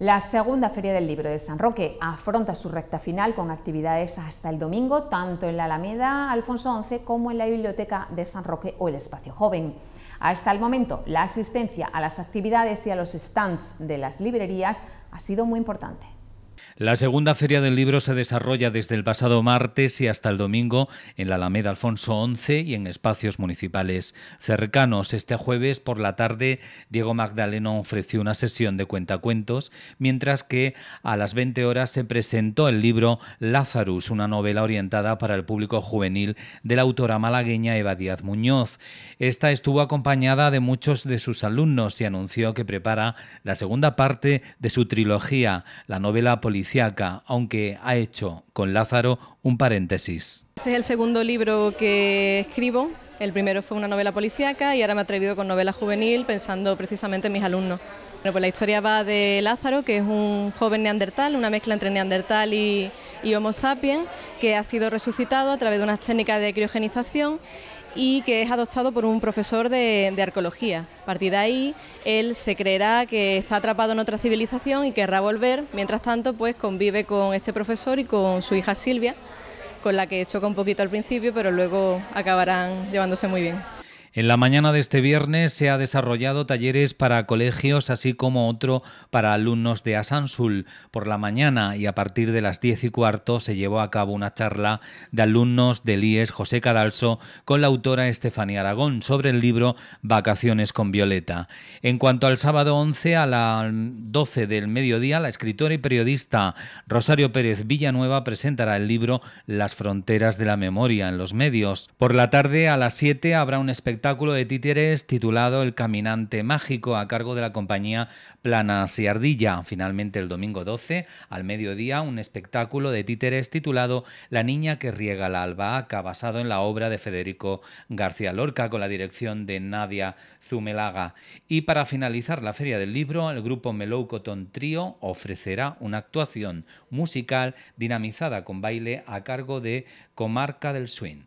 La segunda Feria del Libro de San Roque afronta su recta final con actividades hasta el domingo, tanto en la Alameda Alfonso XI como en la Biblioteca de San Roque o el Espacio Joven. Hasta el momento, la asistencia a las actividades y a los stands de las librerías ha sido muy importante. La segunda feria del libro se desarrolla desde el pasado martes y hasta el domingo en la Alameda Alfonso XI y en espacios municipales cercanos. Este jueves por la tarde, Diego Magdaleno ofreció una sesión de cuentacuentos, mientras que a las 20 horas se presentó el libro Lazarus, una novela orientada para el público juvenil de la autora malagueña Eva Díaz Muñoz. Esta estuvo acompañada de muchos de sus alumnos y anunció que prepara la segunda parte de su trilogía, la novela policial aunque ha hecho con Lázaro un paréntesis. Este es el segundo libro que escribo. El primero fue una novela policíaca y ahora me he atrevido con novela juvenil pensando precisamente en mis alumnos pues la historia va de Lázaro, que es un joven neandertal, una mezcla entre neandertal y, Homo sapiens, que ha sido resucitado a través de unas técnicas de criogenización y que es adoptado por un profesor de, arqueología. A partir de ahí, él se creerá que está atrapado en otra civilización y querrá volver. Mientras tanto, pues convive con este profesor y con su hija Silvia, con la que choca un poquito al principio, pero luego acabarán llevándose muy bien. En la mañana de este viernes se ha desarrollado talleres para colegios, así como otro para alumnos de Asansul. Por la mañana y a partir de las 10 y cuarto se llevó a cabo una charla de alumnos del IES José Cadalso con la autora Estefanía Aragón sobre el libro Vacaciones con Violeta. En cuanto al sábado 11 a las 12 del mediodía, la escritora y periodista Rosario Pérez Villanueva presentará el libro Las fronteras de la memoria en los medios. Por la tarde a las 7 habrá un espectáculo espectáculo de títeres titulado El Caminante Mágico a cargo de la compañía Planas y Ardilla. Finalmente el domingo 12 al mediodía un espectáculo de títeres titulado La Niña que riega la albahaca basado en la obra de Federico García Lorca con la dirección de Nadia Zumelaga. Y para finalizar la feria del libro el grupo Ton Trío ofrecerá una actuación musical dinamizada con baile a cargo de Comarca del Swing.